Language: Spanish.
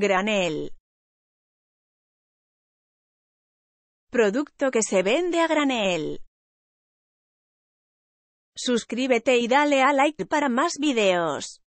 Granel. Producto que se vende a granel. Suscríbete y dale a like para más videos.